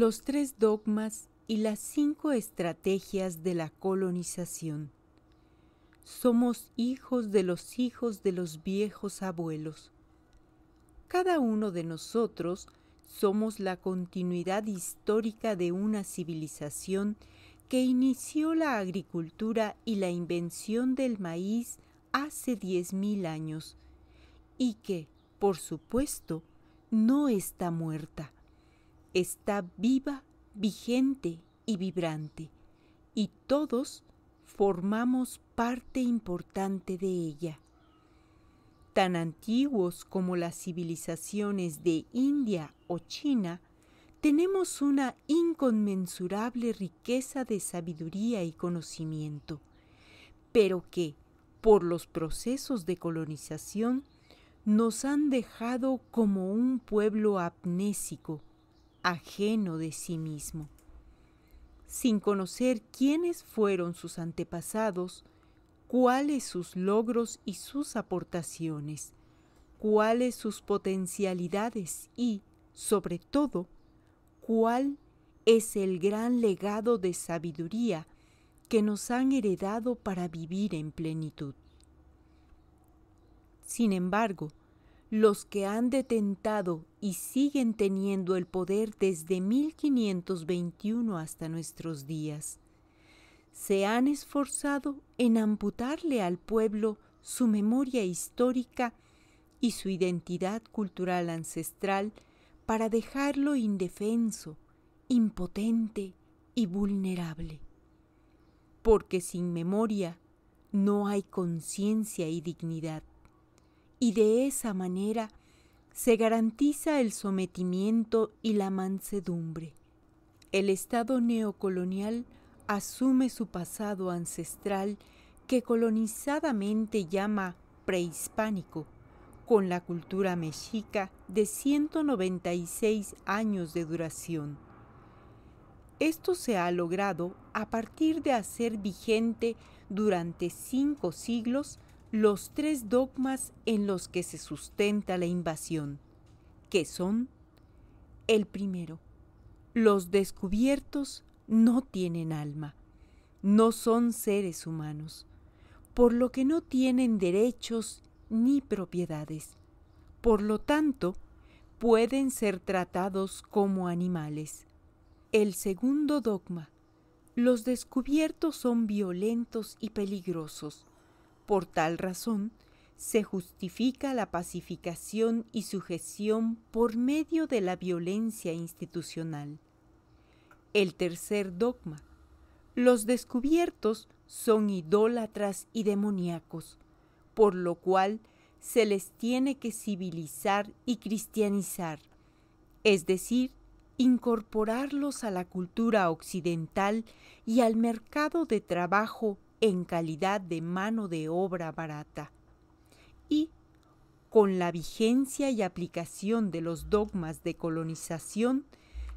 los tres dogmas y las cinco estrategias de la colonización. Somos hijos de los hijos de los viejos abuelos. Cada uno de nosotros somos la continuidad histórica de una civilización que inició la agricultura y la invención del maíz hace 10.000 años y que, por supuesto, no está muerta está viva, vigente y vibrante, y todos formamos parte importante de ella. Tan antiguos como las civilizaciones de India o China, tenemos una inconmensurable riqueza de sabiduría y conocimiento, pero que, por los procesos de colonización, nos han dejado como un pueblo amnésico, ajeno de sí mismo. Sin conocer quiénes fueron sus antepasados, cuáles sus logros y sus aportaciones, cuáles sus potencialidades y, sobre todo, cuál es el gran legado de sabiduría que nos han heredado para vivir en plenitud. Sin embargo, los que han detentado y siguen teniendo el poder desde 1521 hasta nuestros días. Se han esforzado en amputarle al pueblo su memoria histórica y su identidad cultural ancestral para dejarlo indefenso, impotente y vulnerable. Porque sin memoria no hay conciencia y dignidad. Y de esa manera se garantiza el sometimiento y la mansedumbre. El Estado neocolonial asume su pasado ancestral que colonizadamente llama prehispánico, con la cultura mexica de 196 años de duración. Esto se ha logrado a partir de hacer vigente durante cinco siglos los tres dogmas en los que se sustenta la invasión, que son, el primero, los descubiertos no tienen alma, no son seres humanos, por lo que no tienen derechos ni propiedades. Por lo tanto, pueden ser tratados como animales. El segundo dogma. Los descubiertos son violentos y peligrosos, por tal razón, se justifica la pacificación y sujeción por medio de la violencia institucional. El tercer dogma. Los descubiertos son idólatras y demoníacos, por lo cual se les tiene que civilizar y cristianizar, es decir, incorporarlos a la cultura occidental y al mercado de trabajo en calidad de mano de obra barata. Y, con la vigencia y aplicación de los dogmas de colonización,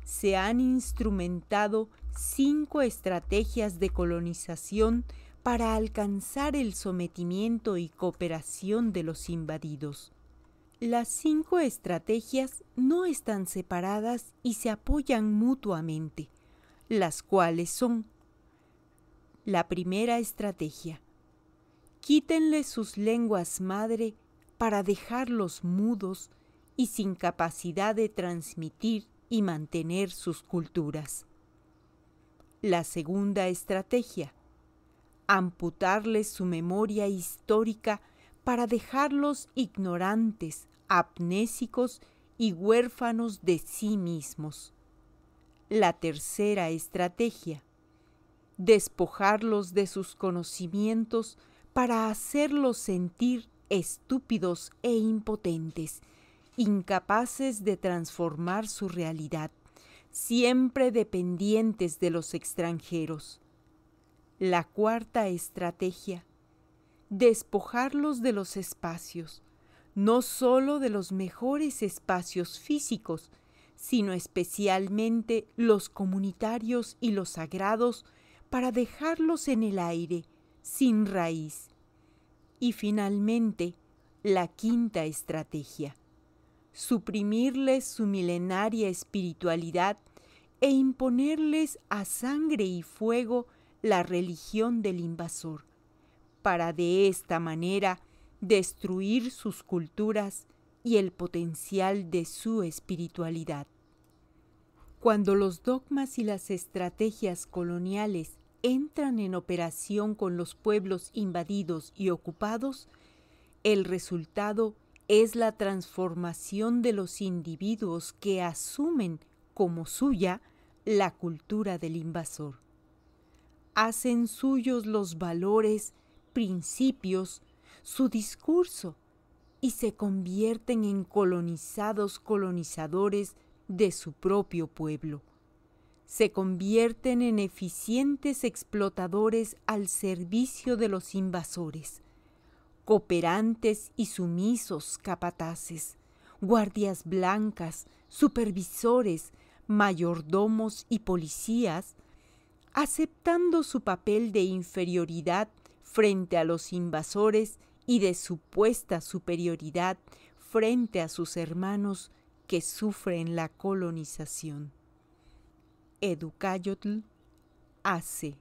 se han instrumentado cinco estrategias de colonización para alcanzar el sometimiento y cooperación de los invadidos. Las cinco estrategias no están separadas y se apoyan mutuamente, las cuales son la primera estrategia. Quítenle sus lenguas madre para dejarlos mudos y sin capacidad de transmitir y mantener sus culturas. La segunda estrategia. Amputarles su memoria histórica para dejarlos ignorantes, apnésicos y huérfanos de sí mismos. La tercera estrategia despojarlos de sus conocimientos para hacerlos sentir estúpidos e impotentes, incapaces de transformar su realidad, siempre dependientes de los extranjeros. La cuarta estrategia, despojarlos de los espacios, no sólo de los mejores espacios físicos, sino especialmente los comunitarios y los sagrados para dejarlos en el aire, sin raíz. Y finalmente, la quinta estrategia, suprimirles su milenaria espiritualidad e imponerles a sangre y fuego la religión del invasor, para de esta manera destruir sus culturas y el potencial de su espiritualidad. Cuando los dogmas y las estrategias coloniales entran en operación con los pueblos invadidos y ocupados, el resultado es la transformación de los individuos que asumen como suya la cultura del invasor. Hacen suyos los valores, principios, su discurso y se convierten en colonizados colonizadores de su propio pueblo se convierten en eficientes explotadores al servicio de los invasores, cooperantes y sumisos capataces, guardias blancas, supervisores, mayordomos y policías, aceptando su papel de inferioridad frente a los invasores y de supuesta superioridad frente a sus hermanos que sufren la colonización. Educayotl hace.